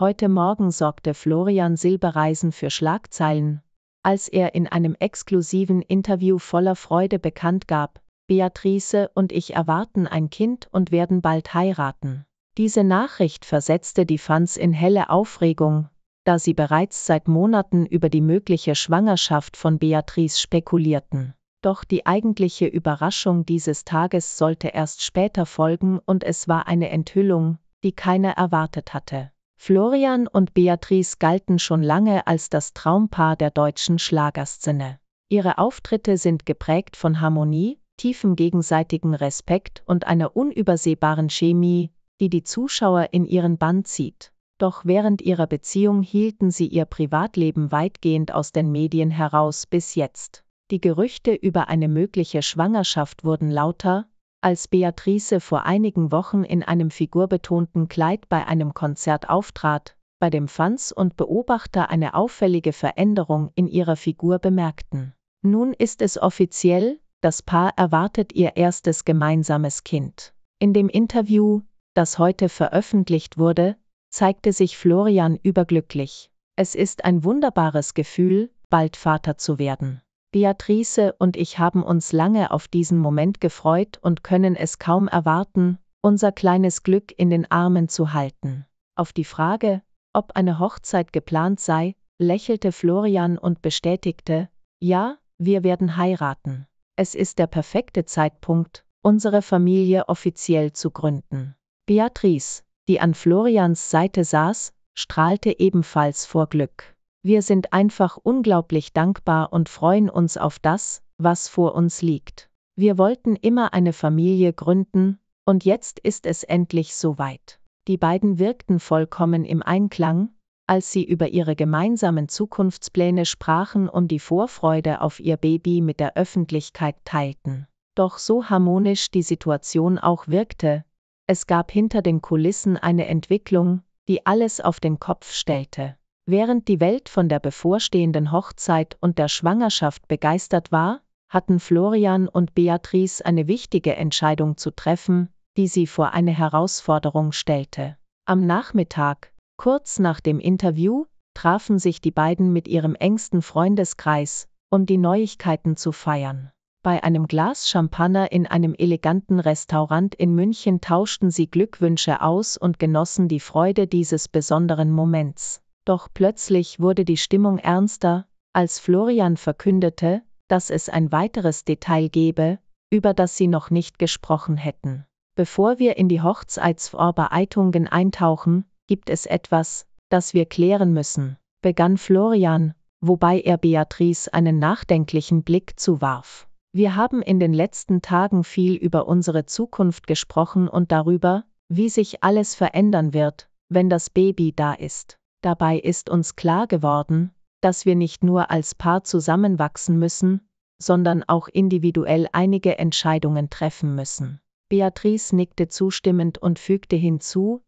Heute Morgen sorgte Florian Silbereisen für Schlagzeilen, als er in einem exklusiven Interview voller Freude bekannt gab, Beatrice und ich erwarten ein Kind und werden bald heiraten. Diese Nachricht versetzte die Fans in helle Aufregung, da sie bereits seit Monaten über die mögliche Schwangerschaft von Beatrice spekulierten. Doch die eigentliche Überraschung dieses Tages sollte erst später folgen und es war eine Enthüllung, die keiner erwartet hatte. Florian und Beatrice galten schon lange als das Traumpaar der deutschen Schlagerszene. Ihre Auftritte sind geprägt von Harmonie, tiefem gegenseitigen Respekt und einer unübersehbaren Chemie, die die Zuschauer in ihren Bann zieht. Doch während ihrer Beziehung hielten sie ihr Privatleben weitgehend aus den Medien heraus bis jetzt. Die Gerüchte über eine mögliche Schwangerschaft wurden lauter, als Beatrice vor einigen Wochen in einem figurbetonten Kleid bei einem Konzert auftrat, bei dem Fans und Beobachter eine auffällige Veränderung in ihrer Figur bemerkten. Nun ist es offiziell, das Paar erwartet ihr erstes gemeinsames Kind. In dem Interview, das heute veröffentlicht wurde, zeigte sich Florian überglücklich. Es ist ein wunderbares Gefühl, bald Vater zu werden. Beatrice und ich haben uns lange auf diesen Moment gefreut und können es kaum erwarten, unser kleines Glück in den Armen zu halten. Auf die Frage, ob eine Hochzeit geplant sei, lächelte Florian und bestätigte, ja, wir werden heiraten. Es ist der perfekte Zeitpunkt, unsere Familie offiziell zu gründen. Beatrice, die an Florians Seite saß, strahlte ebenfalls vor Glück. Wir sind einfach unglaublich dankbar und freuen uns auf das, was vor uns liegt. Wir wollten immer eine Familie gründen, und jetzt ist es endlich soweit. Die beiden wirkten vollkommen im Einklang, als sie über ihre gemeinsamen Zukunftspläne sprachen und die Vorfreude auf ihr Baby mit der Öffentlichkeit teilten. Doch so harmonisch die Situation auch wirkte, es gab hinter den Kulissen eine Entwicklung, die alles auf den Kopf stellte. Während die Welt von der bevorstehenden Hochzeit und der Schwangerschaft begeistert war, hatten Florian und Beatrice eine wichtige Entscheidung zu treffen, die sie vor eine Herausforderung stellte. Am Nachmittag, kurz nach dem Interview, trafen sich die beiden mit ihrem engsten Freundeskreis, um die Neuigkeiten zu feiern. Bei einem Glas Champagner in einem eleganten Restaurant in München tauschten sie Glückwünsche aus und genossen die Freude dieses besonderen Moments. Doch plötzlich wurde die Stimmung ernster, als Florian verkündete, dass es ein weiteres Detail gebe, über das sie noch nicht gesprochen hätten. Bevor wir in die Hochzeitsvorbereitungen eintauchen, gibt es etwas, das wir klären müssen, begann Florian, wobei er Beatrice einen nachdenklichen Blick zuwarf. Wir haben in den letzten Tagen viel über unsere Zukunft gesprochen und darüber, wie sich alles verändern wird, wenn das Baby da ist. Dabei ist uns klar geworden, dass wir nicht nur als Paar zusammenwachsen müssen, sondern auch individuell einige Entscheidungen treffen müssen. Beatrice nickte zustimmend und fügte hinzu,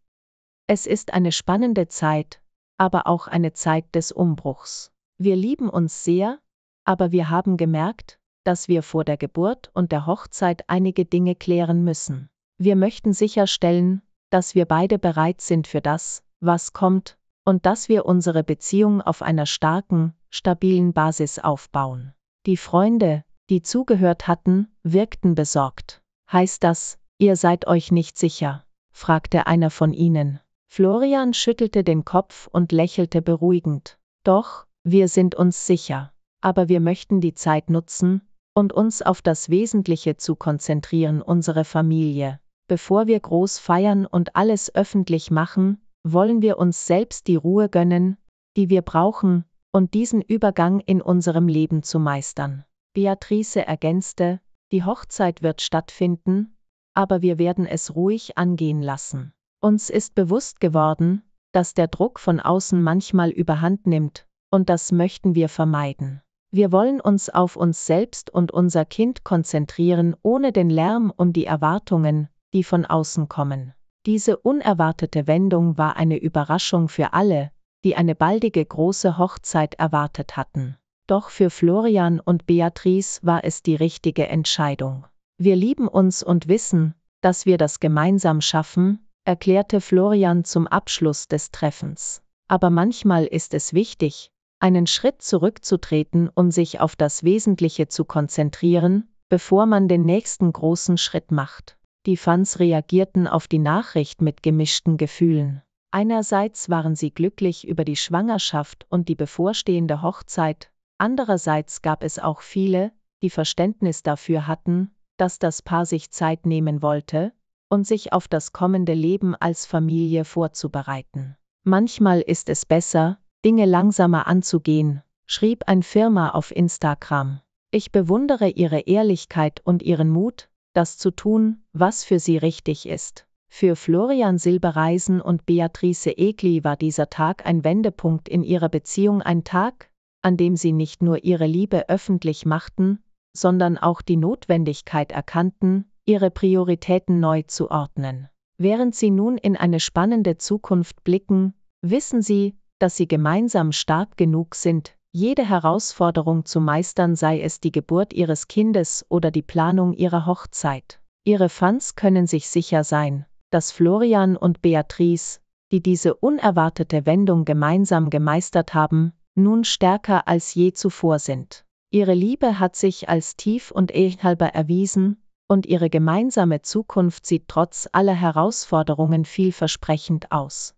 es ist eine spannende Zeit, aber auch eine Zeit des Umbruchs. Wir lieben uns sehr, aber wir haben gemerkt, dass wir vor der Geburt und der Hochzeit einige Dinge klären müssen. Wir möchten sicherstellen, dass wir beide bereit sind für das, was kommt, und dass wir unsere Beziehung auf einer starken, stabilen Basis aufbauen. Die Freunde, die zugehört hatten, wirkten besorgt. Heißt das, ihr seid euch nicht sicher? fragte einer von ihnen. Florian schüttelte den Kopf und lächelte beruhigend. Doch, wir sind uns sicher. Aber wir möchten die Zeit nutzen und uns auf das Wesentliche zu konzentrieren, unsere Familie. Bevor wir groß feiern und alles öffentlich machen, wollen wir uns selbst die Ruhe gönnen, die wir brauchen, und diesen Übergang in unserem Leben zu meistern. Beatrice ergänzte, die Hochzeit wird stattfinden, aber wir werden es ruhig angehen lassen. Uns ist bewusst geworden, dass der Druck von außen manchmal überhand nimmt, und das möchten wir vermeiden. Wir wollen uns auf uns selbst und unser Kind konzentrieren, ohne den Lärm und die Erwartungen, die von außen kommen. Diese unerwartete Wendung war eine Überraschung für alle, die eine baldige große Hochzeit erwartet hatten. Doch für Florian und Beatrice war es die richtige Entscheidung. Wir lieben uns und wissen, dass wir das gemeinsam schaffen, erklärte Florian zum Abschluss des Treffens. Aber manchmal ist es wichtig, einen Schritt zurückzutreten, um sich auf das Wesentliche zu konzentrieren, bevor man den nächsten großen Schritt macht. Die Fans reagierten auf die Nachricht mit gemischten Gefühlen. Einerseits waren sie glücklich über die Schwangerschaft und die bevorstehende Hochzeit, andererseits gab es auch viele, die Verständnis dafür hatten, dass das Paar sich Zeit nehmen wollte, und sich auf das kommende Leben als Familie vorzubereiten. Manchmal ist es besser, Dinge langsamer anzugehen, schrieb ein Firma auf Instagram. Ich bewundere ihre Ehrlichkeit und ihren Mut, das zu tun, was für sie richtig ist. Für Florian Silbereisen und Beatrice Egli war dieser Tag ein Wendepunkt in ihrer Beziehung, ein Tag, an dem sie nicht nur ihre Liebe öffentlich machten, sondern auch die Notwendigkeit erkannten, ihre Prioritäten neu zu ordnen. Während sie nun in eine spannende Zukunft blicken, wissen sie, dass sie gemeinsam stark genug sind, jede Herausforderung zu meistern, sei es die Geburt ihres Kindes oder die Planung ihrer Hochzeit. Ihre Fans können sich sicher sein, dass Florian und Beatrice, die diese unerwartete Wendung gemeinsam gemeistert haben, nun stärker als je zuvor sind. Ihre Liebe hat sich als tief und ehehalber erwiesen, und ihre gemeinsame Zukunft sieht trotz aller Herausforderungen vielversprechend aus.